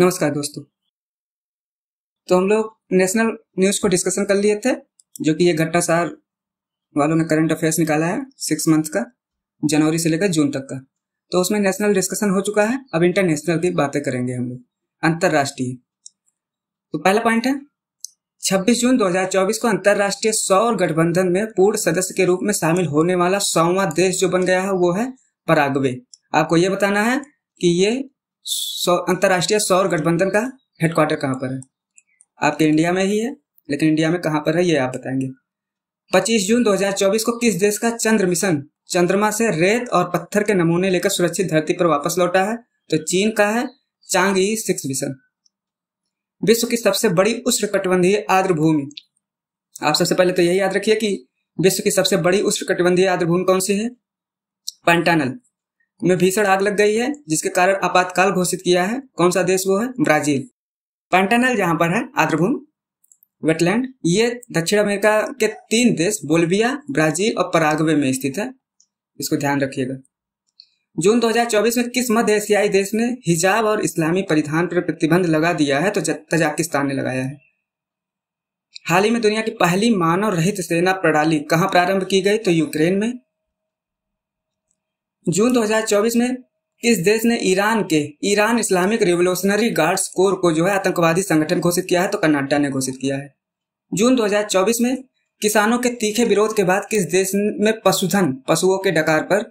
नमस्कार दोस्तों तो हम लोग नेशनल न्यूज को डिस्कशन कर लिए थे जो कि ये घट्टा सार वालों ने करंट अफेयर्स निकाला है सिक्स मंथ का जनवरी से लेकर जून तक का तो उसमें नेशनल डिस्कशन हो चुका है अब इंटरनेशनल की बातें करेंगे हम लोग अंतर्राष्ट्रीय तो पहला पॉइंट है 26 जून 2024 को अंतर्राष्ट्रीय सौर गठबंधन में पूर्ण सदस्य के रूप में शामिल होने वाला सौवा देश जो बन गया है वो है पराग्वे आपको ये बताना है कि ये अंतर्राष्ट्रीय सौर गठबंधन का हेडक्वार्टर कहाँ पर है आपके इंडिया तो में ही है लेकिन इंडिया में कहाँ पर है ये आप बताएंगे 25 जून 2024 को किस देश का चंद्र मिशन चंद्रमा से रेत और पत्थर के नमूने लेकर सुरक्षित धरती पर वापस लौटा है तो चीन का है चांग सिक्स मिशन विश्व की सबसे बड़ी उष्ण कटबंधीय आर्द्र भूमि आप सबसे पहले तो यही याद रखिए कि विश्व की सबसे बड़ी उष्ण कटबंधीय आर्द्र भूमि कौन सी है पेंटानल में भीषण आग लग गई है जिसके कारण आपातकाल घोषित किया है कौन सा देश वो है ब्राजील पेंटानल जहां पर है आद्रभूम वेटलैंड ये दक्षिण अमेरिका के तीन देश बोलविया ब्राजील और पराग्वे में स्थित है इसको ध्यान रखिएगा जून 2024 में किस मध्य एशियाई देश ने हिजाब और इस्लामी परिधान पर प्रतिबंध लगा दिया है तो तजाकिस्तान ने लगाया है हाल ही में दुनिया की पहली मानव रहित सेना प्रणाली कहाँ प्रारंभ की गई तो यूक्रेन में जून 2024 में किस देश ने ईरान के Iran Islamic Revolutionary Guards Corps को जो है आतंकवादी संगठन घोषित किया है तो कर्नाटका ने घोषित किया है जून 2024 में किसानों के तीखे विरोध के बाद किस देश में पशुधन पशुओं के डकार पर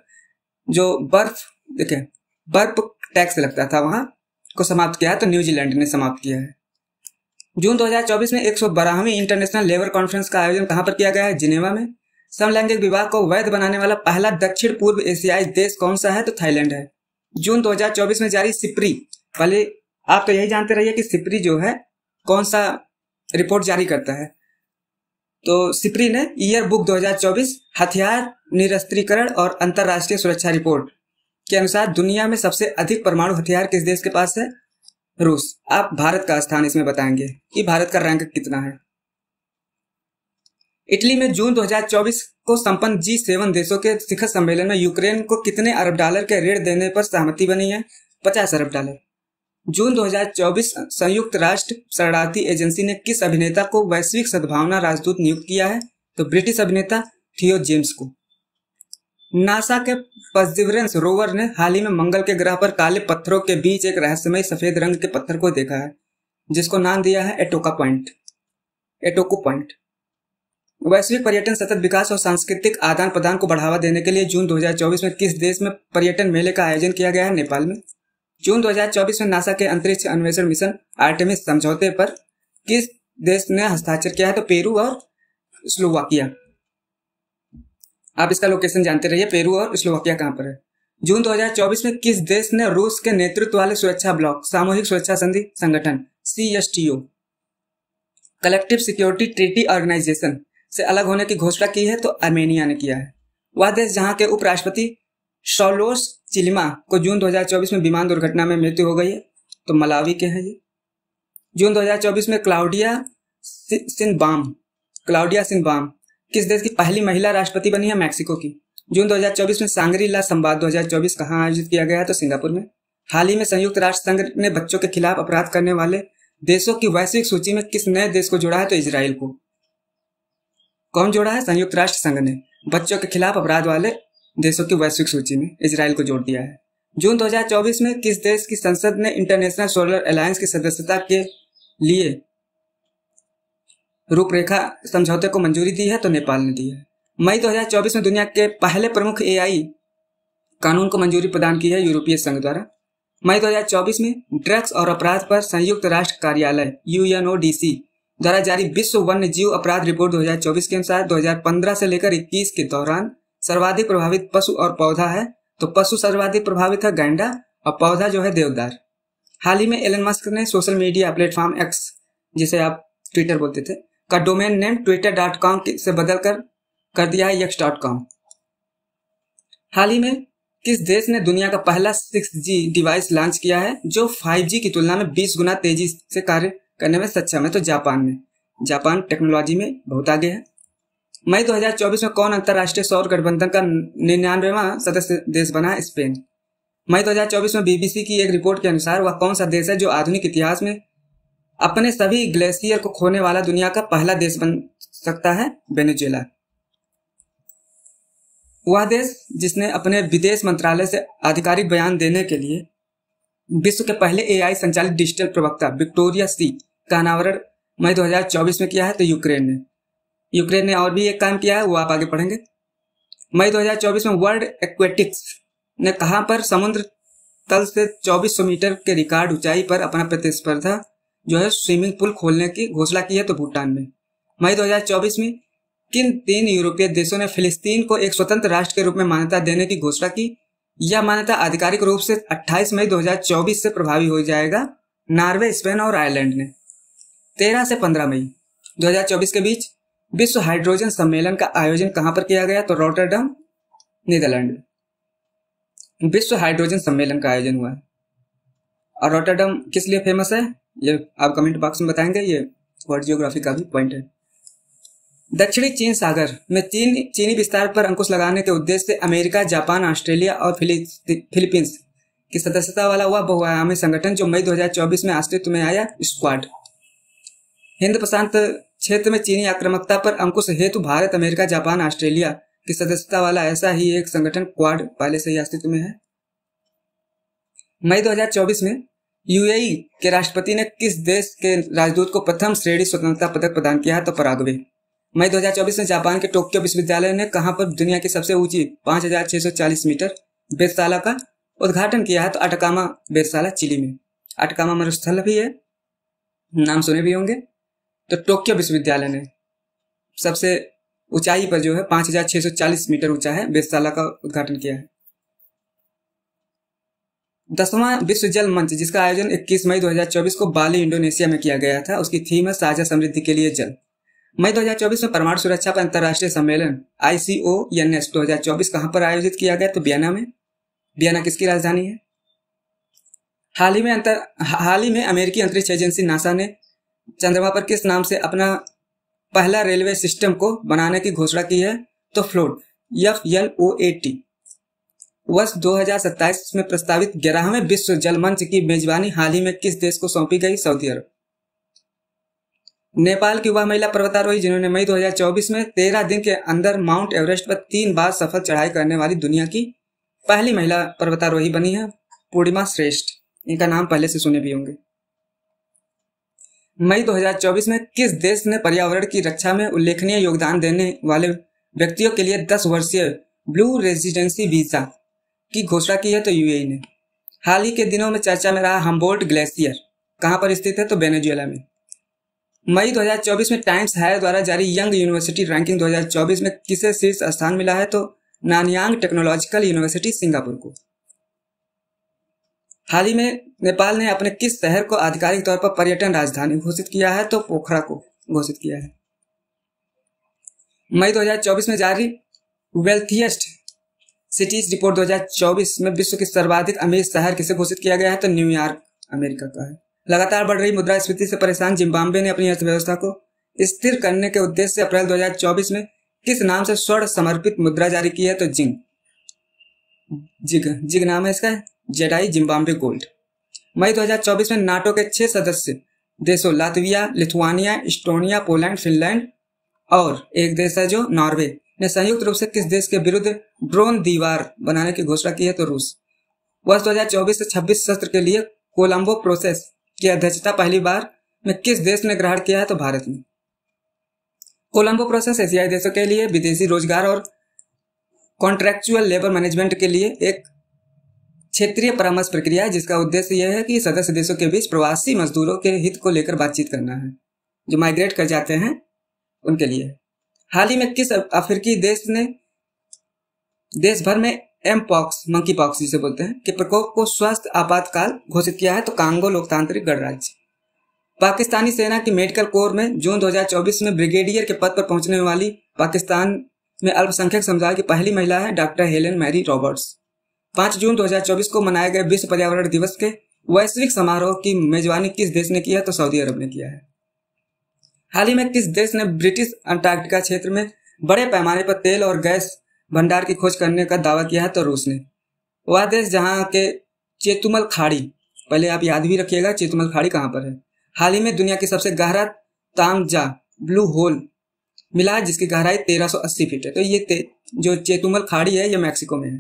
जो बर्फ देखे बर्फ टैक्स लगता था वहां को समाप्त किया है तो न्यूजीलैंड ने समाप्त किया है जून 2024 में एक इंटरनेशनल लेबर कॉन्फ्रेंस का आयोजन कहां पर किया गया है जिनेवा में समलैंगिक विवाह को वैध बनाने वाला पहला दक्षिण पूर्व एशियाई देश कौन सा है तो थाईलैंड है जून 2024 में जारी सिप्री पहले आप तो यही जानते रहिए कि सिप्री जो है कौन सा रिपोर्ट जारी करता है तो सिप्री ने ईयर बुक 2024 हथियार निरस्त्रीकरण और अंतर्राष्ट्रीय सुरक्षा रिपोर्ट के अनुसार दुनिया में सबसे अधिक परमाणु हथियार किस देश के पास है रूस आप भारत का स्थान इसमें बताएंगे कि भारत का रैंक कितना है इटली में जून 2024 को संपन्न जी सेवन देशों के शिखर सम्मेलन में यूक्रेन को कितने अरब डॉलर के ऋण देने पर सहमति बनी है पचास अरब डॉलर जून 2024 संयुक्त राष्ट्र शरणार्थी एजेंसी ने किस अभिनेता को वैश्विक सद्भावना राजदूत नियुक्त किया है तो ब्रिटिश अभिनेता थियो जेम्स को नासा के पर्सिवरेंस रोवर ने हाल ही में मंगल के ग्रह पर काले पत्थरों के बीच एक रहस्यमय सफेद रंग के पत्थर को देखा है जिसको नाम दिया है एटोका पॉइंट एटोको पॉइंट वैश्विक पर्यटन सतत विकास और सांस्कृतिक आदान प्रदान को बढ़ावा देने के लिए जून 2024 में किस देश में पर्यटन मेले का आयोजन किया गया है नेपाल में जून 2024 में नासा के अंतरिक्ष अन्वेषण मिशन आर्टेमिस समझौते पर किस देश ने हस्ताक्षर किया है तो पेरू और स्लोवाकिया आप इसका लोकेशन जानते रहिए पेरू और स्लोवाकिया कहाँ पर है जून 2024 में किस देश ने रूस के नेतृत्व वाले सुरक्षा ब्लॉक सामूहिक सुरक्षा संधि संगठन C Collective Security Treaty Organization से अलग होने की घोषणा की है तो आर्मेनिया ने किया है वह देश जहां के उपराष्ट्रपति शोलोस चिलिमा को जून 2024 में विमान दुर्घटना में मृत्यु हो गई है तो मलावी के हैं ये जून 2024 में क्लाउडिया सिंबाम क्लाउडिया सिंबाम किस देश की पहली महिला राष्ट्रपति बनी है मैक्सिको की जून 2024 में सांगरी ला संवाद 2024 कहाँ आयोजित किया गया तो सिंगापुर में हाल ही में संयुक्त राष्ट्र संघ ने बच्चों के खिलाफ अपराध करने वाले देशों की वैश्विक सूची में किस नए देश को जोड़ा है तो इसराइल को कौन जोड़ा है संयुक्त राष्ट्र संघ ने बच्चों के खिलाफ अपराध वाले देशों की वैश्विक सूची में इसराइल को जोड़ दिया है जून 2024 में किस देश की संसद ने इंटरनेशनल सोलर अलायंस की सदस्यता के लिए रूपरेखा समझौते को मंजूरी दी है तो नेपाल ने दी है मई 2024 में दुनिया के पहले प्रमुख एआई कानून को मंजूरी प्रदान की है यूरोपीय संघ द्वारा मई 2024 में ड्रग्स और अपराध पर संयुक्त राष्ट्र कार्यालय यूएनओडीसी द्वारा जारी विश्व वन्य जीव अपराध रिपोर्ट 2024 के अनुसार 2015 से लेकर 21 के दौरान सर्वाधिक प्रभावित पशु और पौधा है तो पशु सर्वाधिक प्रभावित है गैंडा और पौधा जो है देवदार हाल ही में एलन मस्क ने सोशल मीडिया प्लेटफॉर्म एक्स जिसे आप ट्विटर बोलते थे का domain name Twitter dot com से बदलकर कर, दिया है डॉट कॉम हाल ही में किस देश ने दुनिया का पहला सिक्स डिवाइस लॉन्च किया है जो फाइव की तुलना में बीस गुना तेजी से कार्य करने में सक्षम है तो जापान में जापान टेक्नोलॉजी में बहुत आगे है मई 2024 में कौन अंतर्राष्ट्रीय सौर गठबंधन का निन्यानवेवा सदस्य देश बना स्पेन मई 2024 में बीबीसी की एक रिपोर्ट के अनुसार वह कौन सा देश है जो आधुनिक इतिहास में अपने सभी ग्लेशियर को खोने वाला दुनिया का पहला देश बन सकता है वेनेजुएला वह देश जिसने अपने विदेश मंत्रालय से आधिकारिक बयान देने के लिए विश्व के पहले एआई संचालित डिजिटल प्रवक्ता विक्टोरिया सी का अनावरण मई 2024 में किया है तो यूक्रेन ने यूक्रेन ने और भी एक काम किया है वो आप आगे पढ़ेंगे मई 2024 में वर्ल्ड एक्वेटिक्स ने कहा पर समुद्र तल से 2400 मीटर के रिकॉर्ड ऊंचाई पर अपना प्रतिस्पर्धा जो है स्विमिंग पूल खोलने की घोषणा की है तो भूटान में मई 2024 में किन तीन यूरोपीय देशों ने फिलिस्तीन को एक स्वतंत्र राष्ट्र के रूप में मान्यता देने की घोषणा की यह मान्यता आधिकारिक रूप से 28 मई 2024 से प्रभावी हो जाएगा नॉर्वे स्पेन और आयरलैंड ने तेरह से पंद्रह मई 2024 के बीच विश्व हाइड्रोजन सम्मेलन का आयोजन कहां पर किया गया तो रोटरडम नीदरलैंड विश्व हाइड्रोजन सम्मेलन का आयोजन हुआ है और रोटरडम किस लिए फेमस है ये आप कमेंट बॉक्स में बताएंगे ये वर्ल्ड जियोग्राफी का भी पॉइंट है दक्षिणी चीन सागर में चीन चीनी विस्तार पर अंकुश लगाने के उद्देश्य से अमेरिका जापान ऑस्ट्रेलिया और फिलीपींस की सदस्यता वाला हुआ बहुआयामी संगठन जो मई 2024 में अस्तित्व में आया स्क्वाड हिंद प्रशांत क्षेत्र में चीनी आक्रमकता पर अंकुश हेतु भारत अमेरिका जापान ऑस्ट्रेलिया की सदस्यता वाला ऐसा ही एक संगठन क्वाड पहले से ही अस्तित्व में है मई 2024 में यूएई के राष्ट्रपति ने किस देश के राजदूत को प्रथम श्रेणी स्वतंत्रता पदक प्रदान किया है तो पराग्वे मई 2024 में जापान के टोक्यो विश्वविद्यालय ने कहां पर दुनिया की सबसे ऊंची 5640 मीटर वेदशाला का उद्घाटन किया है तो अटकामा वेधशाला चिली में अटकामा मरुस्थल भी है नाम सुने भी होंगे तो टोक्यो विश्वविद्यालय ने सबसे ऊंचाई पर जो है 5640 मीटर ऊंचा है वेधशाला का उद्घाटन किया है दसवां विश्व जल मंच जिसका आयोजन 21 मई 2024 को बाली इंडोनेशिया में किया गया था उसकी थीम है साझा समृद्धि के लिए जल मई 2024 में परमाणु सुरक्षा पर अंतर्राष्ट्रीय सम्मेलन आईसीओ एन एस दो कहां पर आयोजित किया गया तो बियाना में बियाना किसकी राजधानी है हाल ही में अंतर हाल ही में अमेरिकी अंतरिक्ष एजेंसी नासा ने चंद्रमा पर किस नाम से अपना पहला रेलवे सिस्टम को बनाने की घोषणा की है तो float F L O A T वर्ष दो में प्रस्तावित ग्यारहवें विश्व जल मंच की मेजबानी हाल ही में किस देश को सौंपी गई सऊदी अरब नेपाल की वह महिला पर्वतारोही जिन्होंने मई 2024 में तेरह दिन के अंदर माउंट एवरेस्ट पर तीन बार सफल चढ़ाई करने वाली दुनिया की पहली महिला पर्वतारोही बनी है पूर्णिमा श्रेष्ठ इनका नाम पहले से सुने भी होंगे मई 2024 में किस देश ने पर्यावरण की रक्षा में उल्लेखनीय योगदान देने वाले व्यक्तियों के लिए 10 वर्षीय ब्लू रेजिडेंसी वीजा की घोषणा की है तो यूएई e ने हाल ही के दिनों में चर्चा में रहा हम्बोल्ट ग्लेशियर कहाँ पर स्थित है तो बेनेजुला में मई 2024 में टाइम्स हायर द्वारा जारी यंग यूनिवर्सिटी रैंकिंग 2024 में किसे शीर्ष स्थान मिला है तो नानियांग टेक्नोलॉजिकल यूनिवर्सिटी सिंगापुर को हाल ही में नेपाल ने अपने किस शहर को आधिकारिक तौर पर पर्यटन राजधानी घोषित किया है तो पोखरा को घोषित किया है मई 2024 में जारी वेल्थियस्ट सिटीज रिपोर्ट 2024 में विश्व के सर्वाधिक अमीर शहर किसे घोषित किया गया है तो न्यूयॉर्क अमेरिका का है लगातार बढ़ रही मुद्रास्फीति से परेशान जिम्बाब्वे ने अपनी अर्थव्यवस्था को स्थिर करने के उद्देश्य से अप्रैल 2024 में किस नाम से स्वर्ण समर्पित मुद्रा जारी की है तो जिंग जिग जिग नाम है इसका है जेडाई जिम्बाब्वे गोल्ड मई 2024 में नाटो के छह सदस्य देशों Latvia Lithuania Estonia Poland Finland और एक देश है जो नॉर्वे ने संयुक्त रूप से किस देश के विरुद्ध ड्रोन दीवार बनाने की घोषणा की है तो रूस वर्ष 2024 से 26 सत्र के लिए कोलंबो प्रोसेस की अध्यक्षता पहली बार में किस देश ने ग्रहण किया है तो भारत ने कोलंबो प्रोसेस एशियाई देशों के लिए विदेशी रोजगार और कॉन्ट्रेक्चुअल लेबर मैनेजमेंट के लिए एक क्षेत्रीय परामर्श प्रक्रिया है जिसका उद्देश्य यह है कि सदस्य देशों के बीच प्रवासी मजदूरों के हित को लेकर बातचीत करना है जो माइग्रेट कर जाते हैं उनके लिए हाल ही में किस अफ्रीकी देश ने देश भर में एम पॉक्स मंकी पॉक्स जिसे बोलते हैं के प्रकोप को स्वस्थ आपातकाल घोषित किया है तो कांगो लोकतांत्रिक गणराज्य पाकिस्तानी सेना के मेडिकल कोर में जून 2024 में ब्रिगेडियर के पद पर पहुंचने वाली पाकिस्तान में अल्पसंख्यक समुदाय की पहली महिला है डॉक्टर हेलन मैरी रॉबर्ट्स पांच जून 2024 को मनाए गए विश्व पर्यावरण दिवस के वैश्विक समारोह की मेजबानी किस देश ने किया है तो सऊदी अरब ने किया है हाल ही में किस देश ने ब्रिटिश अंटार्कटिका क्षेत्र में बड़े पैमाने पर तेल और गैस भंडार की खोज करने का दावा किया है तो रूस ने वह देश जहाँ के चेतुमल खाड़ी पहले आप याद भी रखिएगा चेतुमल खाड़ी कहाँ पर है हाल ही में दुनिया की सबसे गहरा तामजा ब्लू होल मिला है जिसकी गहराई 1380 फीट है तो ये जो चेतुमल खाड़ी है ये मैक्सिको में है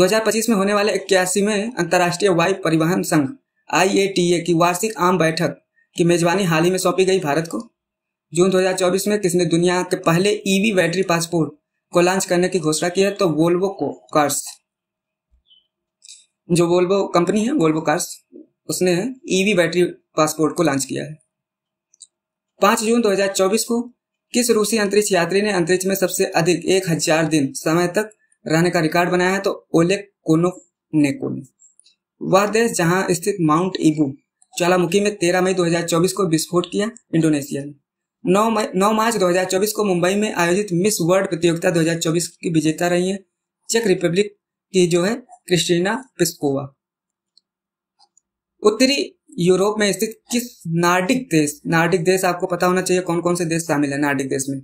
2025 में होने वाले इक्यासीवें अंतर्राष्ट्रीय वायु परिवहन संघ आई की वार्षिक आम बैठक की मेजबानी हाल ही में सौंपी गई भारत को जून 2024 में किसने दुनिया के पहले ईवी बैटरी पासपोर्ट को लॉन्च करने की घोषणा की है तो वोल्वो को कार्स जो वोल्वो कंपनी है वोल्वो कार्स उसने ईवी बैटरी पासपोर्ट को लॉन्च किया है पांच जून 2024 को किस रूसी अंतरिक्ष यात्री ने अंतरिक्ष में सबसे अधिक एक हजार दिन समय तक रहने का रिकॉर्ड बनाया है तो ओले कोनो नेको ने वह देश जहां स्थित माउंट इबू ज्वालामुखी में 13 मई 2024 को विस्फोट किया इंडोनेशिया ने नौ मई 9 मार्च 2024 को मुंबई में आयोजित मिस वर्ल्ड प्रतियोगिता 2024 की विजेता रही है चेक रिपब्लिक की जो है क्रिस्टीना पिस्कोवा उत्तरी यूरोप में स्थित किस नार्डिक देश नार्डिक देश आपको पता होना चाहिए कौन कौन से देश शामिल है नार्डिक देश में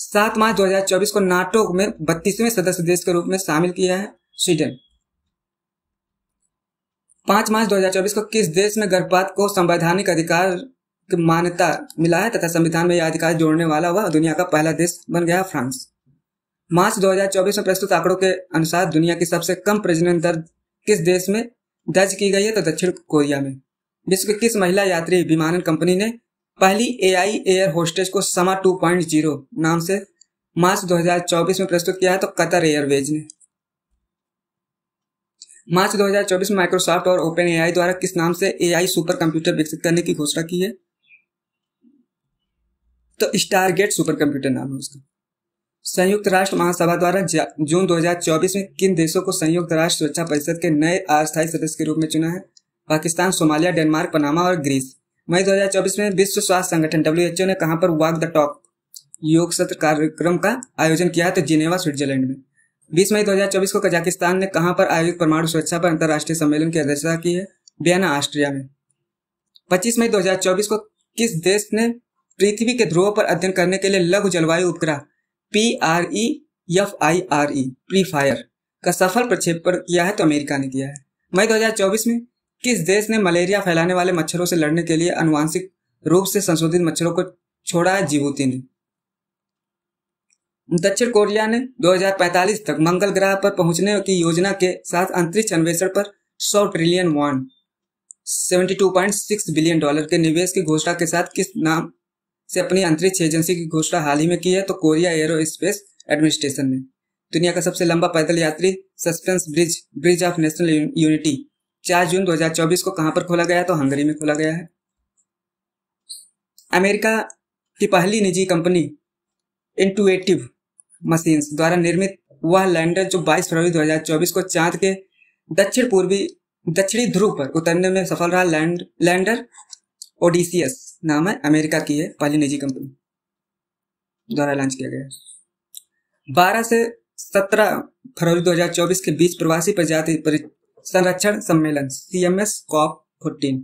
सात मार्च 2024 को नाटो में बत्तीसवें सदस्य देश के रूप में शामिल किया है स्वीडन पांच मार्च 2024 को किस देश में गर्भपात को संवैधानिक अधिकार की मान्यता मिला है तथा संविधान में यह अधिकार जोड़ने वाला वह दुनिया का पहला देश बन गया फ्रांस मार्च 2024 में प्रस्तुत आंकड़ों के अनुसार दुनिया की सबसे कम प्रजनन दर किस देश में दर्ज की गई है तो दक्षिण कोरिया में विश्व की किस महिला यात्री विमानन कंपनी ने पहली एआई एयर होस्टेज को समा 2.0 नाम से मार्च 2024 में प्रस्तुत किया है तो कतर एयरवेज ने मार्च 2024 में माइक्रोसॉफ्ट और ओपन एआई द्वारा किस नाम से एआई सुपर कंप्यूटर विकसित करने की घोषणा की है तो स्टारगेट सुपर कंप्यूटर नाम है उसका संयुक्त राष्ट्र महासभा द्वारा जून 2024 में किन देशों को संयुक्त राष्ट्र सुरक्षा परिषद के नए अस्थायी सदस्य के रूप में चुना है पाकिस्तान सोमालिया डेनमार्क पनामा और ग्रीस मई 2024 में विश्व स्वास्थ्य संगठन डब्ल्यूएचओ ने कहा पर वॉक द टॉक योग सत्र कार्यक्रम का आयोजन किया है तो जिनेवा स्विट्जरलैंड में 20 मई 2024 को कजाकिस्तान ने कहा पर आयोजित परमाणु सुरक्षा पर अंतर्राष्ट्रीय सम्मेलन की अध्यक्षता की है बियाना ऑस्ट्रिया में 25 मई 2024 को किस देश ने पृथ्वी के ध्रुव पर अध्ययन करने के लिए लघु जलवायु उपग्रह P R E F I R E PREFIRE का सफल प्रक्षेपण किया है तो अमेरिका ने किया है मई 2024 में किस देश ने मलेरिया फैलाने वाले मच्छरों से लड़ने के लिए अनुवांशिक रूप से संशोधित मच्छरों को छोड़ा है जीबूती ने दक्षिण कोरिया ने 2045 तक मंगल ग्रह पर पहुंचने की योजना के साथ अंतरिक्ष अन्वेषण पर 100 ट्रिलियन वन 72.6 बिलियन डॉलर के निवेश की घोषणा के साथ किस नाम से अपनी अंतरिक्ष एजेंसी की घोषणा हाल ही में की है तो कोरिया एरो एडमिनिस्ट्रेशन ने दुनिया का सबसे लंबा पैदल यात्री suspension bridge Bridge of National Unity चार जून 2024 को कहां पर खोला गया तो हंगरी में खोला गया है अमेरिका की पहली निजी कंपनी इंटुएटिव मशीन द्वारा निर्मित वह लैंडर जो 22 फरवरी 2024 को चांद के दक्षिण पूर्वी दक्षिणी ध्रुव पर उतरने में सफल रहा लैंड लैंडर ओडिसियस नाम है अमेरिका की है पहली निजी कंपनी द्वारा लॉन्च किया गया 12 से 17 फरवरी 2024 के बीच प्रवासी प्रजाति संरक्षण सम्मेलन C M S COP fourteen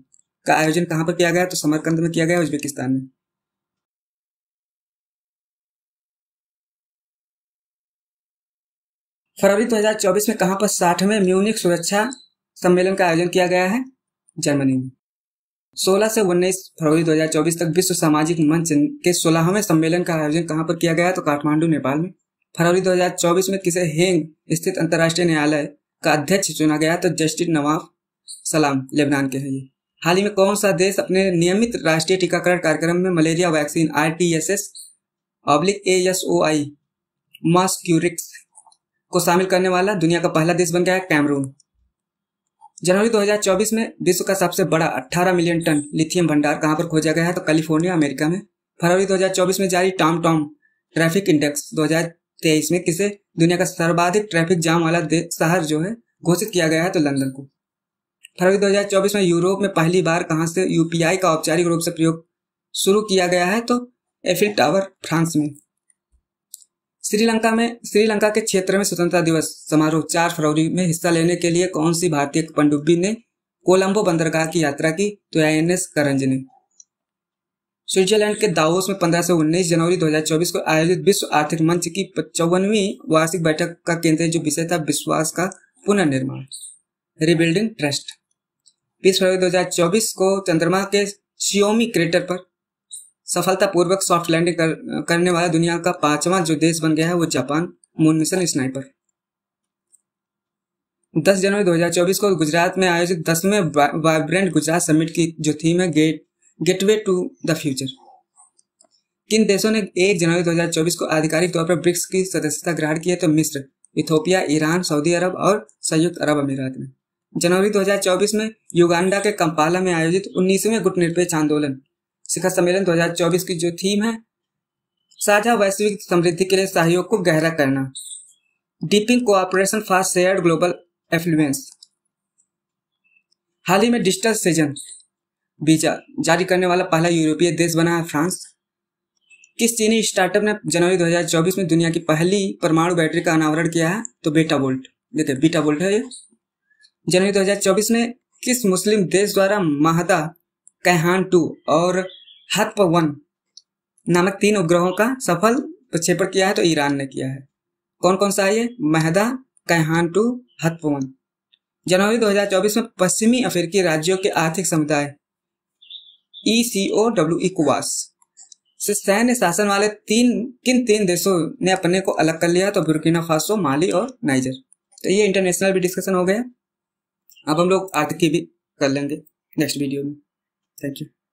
का आयोजन कहां पर किया गया तो समरकंद में किया गया उज्बेकिस्तान में फरवरी 2024 में कहां पर साठवें म्यूनिक सुरक्षा सम्मेलन का आयोजन किया गया है जर्मनी में 16 से 19 फरवरी 2024 तक विश्व सामाजिक मंच के सोलहवें सम्मेलन का आयोजन कहां पर किया गया तो काठमांडू नेपाल में फरवरी 2024 में किसे हेंग स्थित अंतर्राष्ट्रीय न्यायालय का अध्यक्ष चुना गया तो जस्टिस नवाब सलाम लेबनान के हैं हाल ही में कौन सा देश अपने नियमित राष्ट्रीय टीकाकरण कार्यक्रम में malaria vaccine R T S S oblique A S O I Mosquirix को शामिल करने वाला दुनिया का पहला देश बन गया है कैमरून जनवरी 2024 में विश्व का सबसे बड़ा 18 मिलियन टन लिथियम भंडार कहां पर खोजा गया है तो कैलिफोर्निया अमेरिका में फरवरी 2024 में जारी टॉम टॉम ट्रैफिक इंडेक्स 2000 2023 में किसे दुनिया का सर्वाधिक ट्रैफिक जाम वाला शहर जो है घोषित किया गया है तो लंदन को फरवरी 2024 में यूरोप में पहली बार कहां से यूपीआई का औपचारिक रूप से प्रयोग शुरू किया गया है तो एफिल टावर फ्रांस में श्रीलंका में श्रीलंका के क्षेत्र में स्वतंत्रता दिवस समारोह चार फरवरी में हिस्सा लेने के लिए कौन सी भारतीय पनडुब्बी ने कोलंबो बंदरगाह की यात्रा की तो आई एन एस करंज ने स्विट्जरलैंड के दावोस में 15 से 19 जनवरी 2024 को आयोजित विश्व आर्थिक मंच की चौवनवी वार्षिक बैठक का केंद्रीय जो विषय था विश्वास का पुनर्निर्माण रिबिल्डिंग ट्रस्ट बीस फरवरी दो को चंद्रमा के सियोमी क्रेटर पर सफलतापूर्वक सॉफ्ट लैंडिंग कर, करने वाला दुनिया का पांचवा जो देश बन गया है वो जापान मून मिशन स्नाइपर 10 जनवरी 2024 को गुजरात में आयोजित दसवें वाइब्रेंट गुजरात समिट की जो थीम है gate gateway to the future किन देशों ने एक जनवरी 2024 को आधिकारिक तौर पर ब्रिक्स की सदस्यता ग्रहण की है तो मिस्र इथोपिया ईरान सऊदी अरब और संयुक्त अरब अमीरात ने जनवरी 2024 में युगांडा के कंपाला में आयोजित 19वें गुटनिरपेक्ष आंदोलन शिखर सम्मेलन 2024 की जो थीम है साझा वैश्विक समृद्धि के लिए सहयोग को गहरा करना deepening cooperation for share global affluence हाल ही में डिजिटल सीजन वीजा जारी करने वाला पहला यूरोपीय देश बना है फ्रांस किस चीनी स्टार्टअप ने जनवरी 2024 में दुनिया की पहली परमाणु बैटरी का अनावरण किया है तो बेटा वोल्ट देखिए बीटा वोल्ट है ये जनवरी 2024 में किस मुस्लिम देश द्वारा महदा कैहान टू और हथप वन नामक तीन उपग्रहों का सफल प्रक्षेपण किया है तो ईरान ने किया है कौन कौन सा है ये महदा कैहान टू हथप वन जनवरी 2024 में पश्चिमी अफ्रीकी राज्यों के आर्थिक समुदाय ई सी ओ डब्ल्यू इकवास से सैन्य शासन वाले तीन किन तीन देशों ने अपने को अलग कर लिया तो बुर्किना फासो माली और नाइजर तो ये इंटरनेशनल भी डिस्कशन हो गया अब हम लोग आर्थिक भी कर लेंगे नेक्स्ट वीडियो में थैंक यू